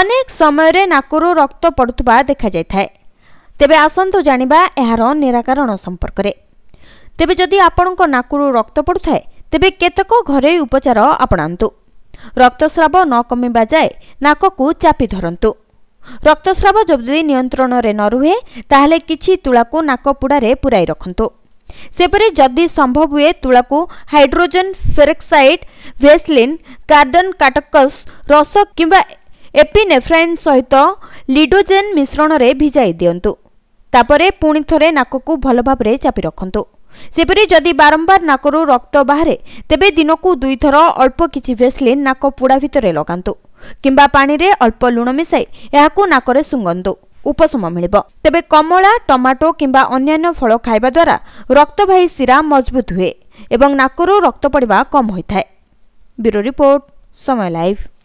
ଅନେକ ସମୟରେ ନାକରୁ ରକ୍ତ ପଡ଼ୁଥିବା ଦେଖାଯାଇଥାଏ ତେବେ ଆସନ୍ତୁ ଜାଣିବା ଏହାର ନିରାକରଣ ସମ୍ପର୍କରେ ତେବେ ଯଦି ଆପଣଙ୍କ ନାକରୁ ରକ୍ତ ପଡ଼ୁଥାଏ ତେବେ କେତେକ ଘରୋଇ ଉପଚାର ଆପଣାନ୍ତୁ ରକ୍ତସ୍ରାବ ନ କମିବା ଯାଏ ନାକକୁ ଚାପି ଧରନ୍ତୁ ରକ୍ତସ୍ରାବ ଯଦି ନିୟନ୍ତ୍ରଣରେ ନ ରୁହେ ତାହେଲେ କିଛି ତୁଳାକୁ ନାକ ପୋଡ଼ାରେ ପୂରାଇ ରଖନ୍ତୁ ସେପରି ଯଦି ସମ୍ଭବ ହୁଏ ତୁଳାକୁ ହାଇଡ୍ରୋଜେନ୍ ଫେରକ୍ସାଇଡ୍ ଭେସ୍ଲିନ୍ କାର୍ଡନ୍ କାଟକସ୍ ରସ କିମ୍ବା ଏପିନେଫ୍ରାଇନ୍ ସହିତ ଲିଡୋଜେନ୍ ମିଶ୍ରଣରେ ଭିଜାଇ ଦିଅନ୍ତୁ ତାପରେ ପୁଣି ଥରେ ନାକକୁ ଭଲ ଭାବରେ ଚାପି ରଖନ୍ତୁ ସେପରି ଯଦି ବାରମ୍ବାର ନାକରୁ ରକ୍ତ ବାହାରେ ତେବେ ଦିନକୁ ଦୁଇଥର ଅଳ୍ପ କିଛି ଭେସ୍ଲିନ୍ ନାକ ପୋଡ଼ା ଭିତରେ ଲଗାନ୍ତୁ କିମ୍ବା ପାଣିରେ ଅଳ୍ପ ଲୁଣ ମିଶାଇ ଏହାକୁ ନାକରେ ଶୁଙ୍ଗନ୍ତୁ ଉପଶମ ମିଳିବ ତେବେ କମଳା ଟମାଟୋ କିମ୍ବା ଅନ୍ୟାନ୍ୟ ଫଳ ଖାଇବା ଦ୍ୱାରା ରକ୍ତବାହୀ ଶିରା ମଜବୁତ ହୁଏ ଏବଂ ନାକରୁ ରକ୍ତ ପଡ଼ିବା କମ୍ ହୋଇଥାଏ ବ୍ୟୁରୋ ରିପୋର୍ଟ ସମୟ